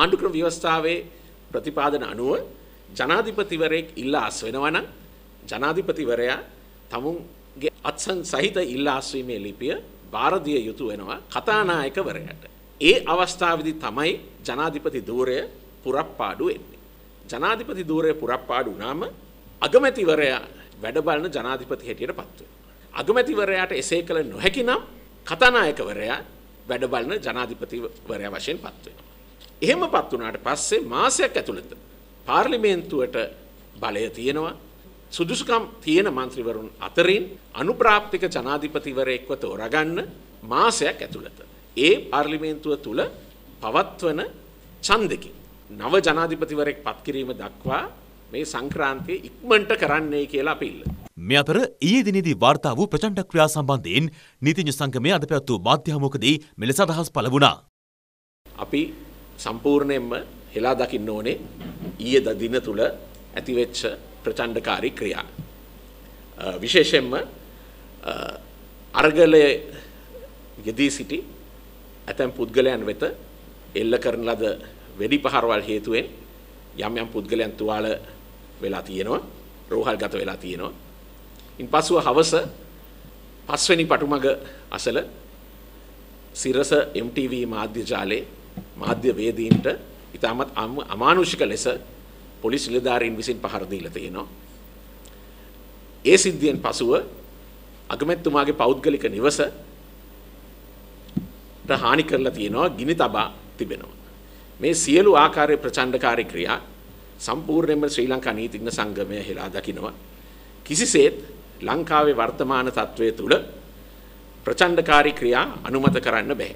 ආණ්ඩුක්‍රම ව්‍යවස්ථාවේ ප්‍රතිපාදන අනුව ජනාධිපතිවරයෙක් ඉල්ලා අස් වෙනවා ජනාධිපතිවරයා තමුන්ගේ අත්සන් සහිත ඉල්ලා අස්වීමේ ලිපිය භාරදිය යුතු වෙනවා කතානායකවරයට. ඒ අවස්ථාවදි තමයි ජනාධිපති ධූරය පුරප්පාඩු එන්නේ. ජනාධිපති ධූරය පුරප්පාඩු වුණාම අගමැතිවරයා වැඩබලන ජනාධිපති හැටියට පත් වෙනවා. අගමැතිවරයාට එසේ කළ නොහැකි නම් කතානායකවරයා වැඩබලන ජනාධිපතිවරයා වශයෙන් පත් වෙනවා. එහෙමපත් වුණාට පස්සේ මාසයක් ඇතුළත පාර්ලිමේන්තුවට බලය තියෙනවා සුදුසුකම් තියෙන මන්ත්‍රීවරුන් අතරින් අනුප්‍රාප්තික ජනාධිපතිවරයෙක්ව තෝරගන්න මාසයක් ඇතුළත ඒ පාර්ලිමේන්තුව තුල පවත්වන ඡන්දකින් නව ජනාධිපතිවරයෙක් පත්කිරීම දක්වා මේ සංක්‍රාන්තිය ඉක්මනට කරන්නයි කියලා අපි ඉල්ලනවා. මේ අතර ඊයේ දිනේදී වාර්තා වූ ප්‍රචණ්ඩ ක්‍රියා සම්බන්ධයෙන් නීතිඥ සංගමය අද පැවැත් වූ මාධ්‍ය හමුවකදී මෙලෙස අදහස් පළ වුණා. අපි සම්පූර්ණයෙන්ම හෙලා දකින්න ඕනේ ඊයේ දින තුල ඇතිවෙච්ච ප්‍රචණ්ඩකාරී ක්‍රියා. විශේෂයෙන්ම අර්ගලයේ යෙදී සිටි ඇතැම් පුද්ගලයන් වෙත එල්ල කරන ලද වෙඩි පහරවල් හේතුවෙන් යම් යම් පුද්ගලයන් තුවාල වෙලා තියෙනවා, රෝහල් ගත වෙලා තියෙනවා. ඉන්පසුව හවස පස්වෙනි පටුමග අසල සිරස MTV මාධ්‍ය ජාලයේ මාධ්‍ය වේදීන්ට ඉතාමත් අමානුෂික ලෙස පොලිස් නිලධාරීන් විසින් පහර දීලා තියෙනවා. ඒ සිද්ධියෙන් පසුව අගමැතිතුමාගේ පෞද්ගලික නිවස හානි කරලා තියෙනවා ගිනි තබා තිබෙනවා. මේ සියලු ආකාරයේ ප්‍රචණ්ඩකාරී ක්‍රියා සම්පූර්ණයෙන්ම ශ්‍රී ලංකා නීතිඥ සංගමය හෙලා දකිනවා. කිසිසේත් ලංකාවේ වර්තමාන තත්ත්වය තුළ ප්‍රචණ්ඩකාරී ක්‍රියා අනුමත කරන්න බෑ.